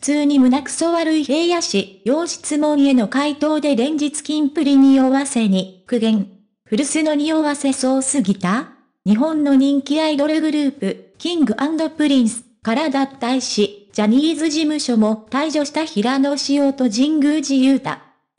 普通に胸くそ悪い平野氏、要質問への回答で連日金プリにおわせに、苦言。古巣の匂わせそうすぎた日本の人気アイドルグループ、キングプリンスから脱退し、ジャニーズ事務所も退場した平野紫と神宮寺雄太。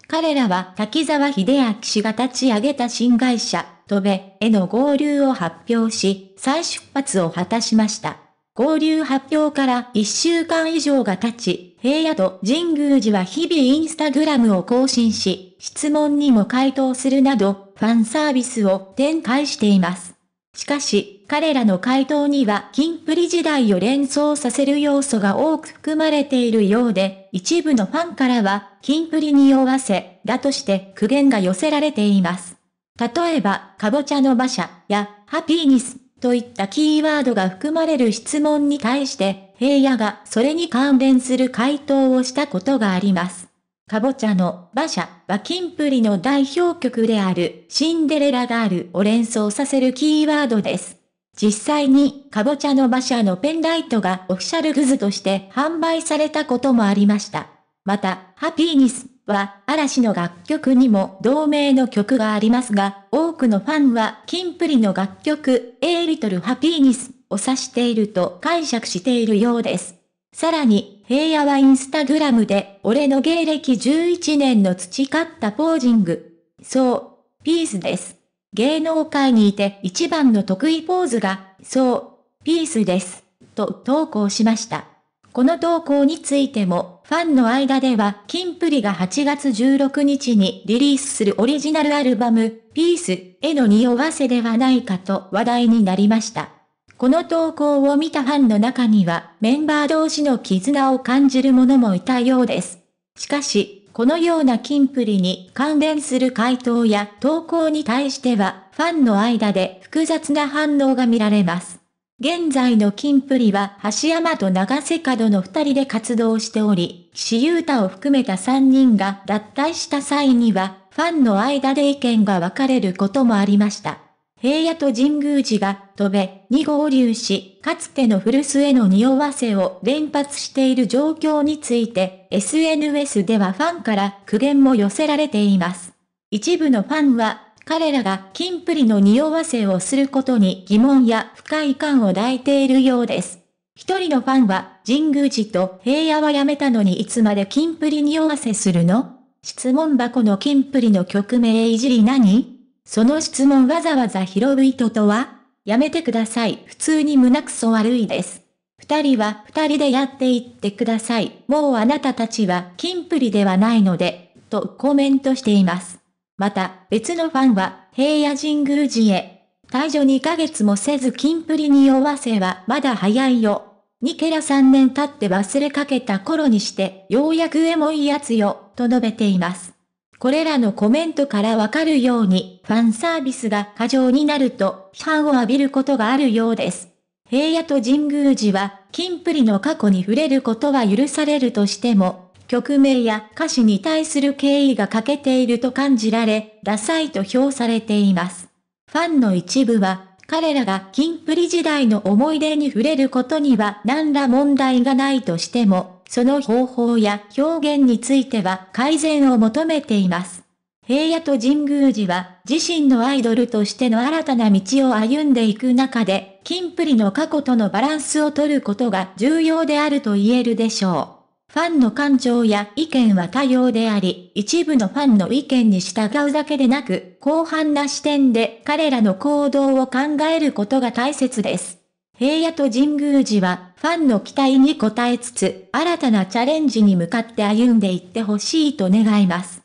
彼らは滝沢秀明氏が立ち上げた新会社、戸べへの合流を発表し、再出発を果たしました。合流発表から1週間以上が経ち、平野と神宮寺は日々インスタグラムを更新し、質問にも回答するなど、ファンサービスを展開しています。しかし、彼らの回答には、キンプリ時代を連想させる要素が多く含まれているようで、一部のファンからは、キンプリに酔わせ、だとして苦言が寄せられています。例えば、かぼちゃの馬車や、ハピーニス、といったキーワードが含まれる質問に対して、平野がそれに関連する回答をしたことがあります。カボチャの馬車はキンプリの代表曲であるシンデレラガールを連想させるキーワードです。実際にカボチャの馬車のペンライトがオフィシャルグズとして販売されたこともありました。また、ハピーニスは、嵐の楽曲にも同名の曲がありますが、多くのファンは、キンプリの楽曲、A Little Happiness を指していると解釈しているようです。さらに、平野はインスタグラムで、俺の芸歴11年の培ったポージング。そう、ピースです。芸能界にいて一番の得意ポーズが、そう、ピースです。と投稿しました。この投稿についても、ファンの間では、キンプリが8月16日にリリースするオリジナルアルバム、ピースへの匂わせではないかと話題になりました。この投稿を見たファンの中には、メンバー同士の絆を感じる者もいたようです。しかし、このようなキンプリに関連する回答や投稿に対しては、ファンの間で複雑な反応が見られます。現在の金プリは橋山と長瀬角の二人で活動しており、岸優太を含めた三人が脱退した際には、ファンの間で意見が分かれることもありました。平野と神宮寺が飛べに合流し、かつての古巣への匂わせを連発している状況について、SNS ではファンから苦言も寄せられています。一部のファンは彼らが金プリの匂わせをすることに疑問や不快感を抱いているようです。一人のファンは、神宮寺と平野はやめたのにいつまで金プリ匂わせするの質問箱の金プリの曲名いじり何その質問わざわざ拾う意図とはやめてください。普通に胸くそ悪いです。二人は二人でやっていってください。もうあなたたちは金プリではないので、とコメントしています。また、別のファンは、平野神宮寺へ。退場2ヶ月もせず金プリに酔わせはまだ早いよ。ニケラ3年経って忘れかけた頃にして、ようやくエモいやつよ、と述べています。これらのコメントからわかるように、ファンサービスが過剰になると、批判を浴びることがあるようです。平野と神宮寺は、金プリの過去に触れることは許されるとしても、曲名や歌詞に対する敬意が欠けていると感じられ、ダサいと評されています。ファンの一部は、彼らがキンプリ時代の思い出に触れることには何ら問題がないとしても、その方法や表現については改善を求めています。平野と神宮寺は自身のアイドルとしての新たな道を歩んでいく中で、キンプリの過去とのバランスを取ることが重要であると言えるでしょう。ファンの感情や意見は多様であり、一部のファンの意見に従うだけでなく、広範な視点で彼らの行動を考えることが大切です。平野と神宮寺は、ファンの期待に応えつつ、新たなチャレンジに向かって歩んでいってほしいと願います。